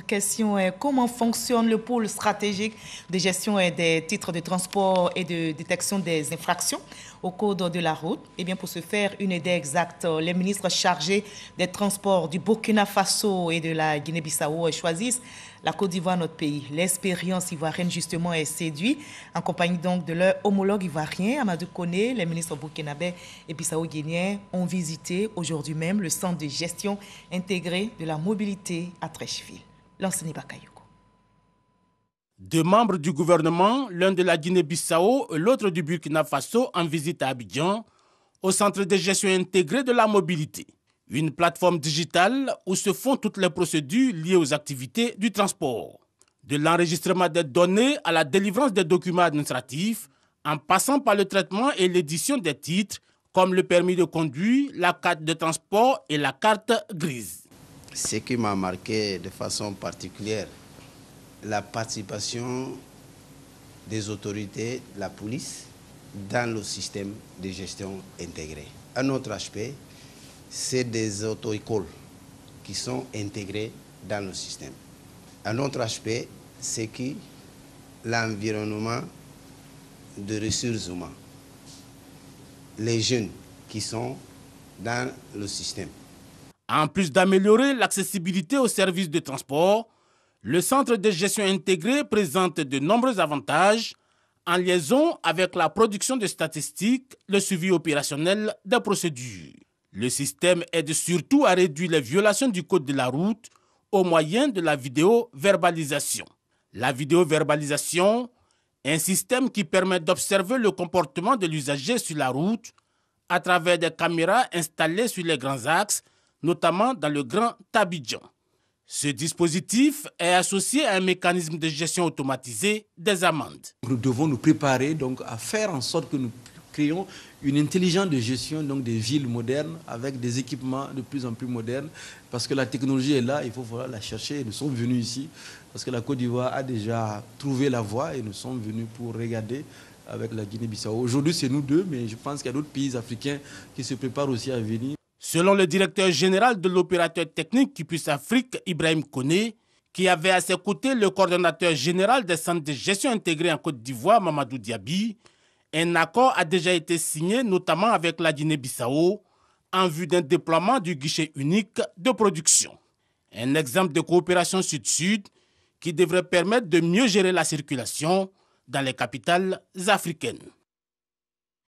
question est comment fonctionne le pôle stratégique de gestion et des titres de transport et de détection des infractions au cours de la route Eh bien, pour se faire une idée exacte, les ministres chargés des transports du Burkina Faso et de la Guinée-Bissau choisissent la Côte d'Ivoire, notre pays. L'expérience ivoirienne, justement, est séduite en compagnie donc de leur homologue ivoirien, Amadou Kone. Les ministres burkinabè et bissau-guinéens ont visité aujourd'hui même le centre de gestion intégrée de la mobilité à Trècheville. Deux membres du gouvernement, l'un de la Guinée-Bissau, et l'autre du Burkina Faso, en visite à Abidjan, au Centre de gestion intégrée de la mobilité, une plateforme digitale où se font toutes les procédures liées aux activités du transport, de l'enregistrement des données à la délivrance des documents administratifs, en passant par le traitement et l'édition des titres comme le permis de conduire, la carte de transport et la carte grise. Ce qui m'a marqué de façon particulière, la participation des autorités, de la police, dans le système de gestion intégrée. Un autre aspect, c'est des auto-écoles qui sont intégrées dans le système. Un autre aspect, c'est l'environnement de ressources humaines, les jeunes qui sont dans le système. En plus d'améliorer l'accessibilité aux services de transport, le centre de gestion intégrée présente de nombreux avantages en liaison avec la production de statistiques, le suivi opérationnel des procédures. Le système aide surtout à réduire les violations du code de la route au moyen de la vidéo-verbalisation. La vidéo-verbalisation, un système qui permet d'observer le comportement de l'usager sur la route à travers des caméras installées sur les grands axes notamment dans le Grand Tabidjan. Ce dispositif est associé à un mécanisme de gestion automatisée des amendes. Nous devons nous préparer donc à faire en sorte que nous créons une intelligence de gestion donc des villes modernes avec des équipements de plus en plus modernes parce que la technologie est là, il faut la chercher. Nous sommes venus ici parce que la Côte d'Ivoire a déjà trouvé la voie et nous sommes venus pour regarder avec la Guinée-Bissau. Aujourd'hui, c'est nous deux, mais je pense qu'il y a d'autres pays africains qui se préparent aussi à venir. Selon le directeur général de l'opérateur technique puisse Afrique, Ibrahim Kone, qui avait à ses côtés le coordonnateur général des centres de gestion intégrés en Côte d'Ivoire, Mamadou Diaby, un accord a déjà été signé, notamment avec la Guinée-Bissau, en vue d'un déploiement du guichet unique de production. Un exemple de coopération sud-sud qui devrait permettre de mieux gérer la circulation dans les capitales africaines.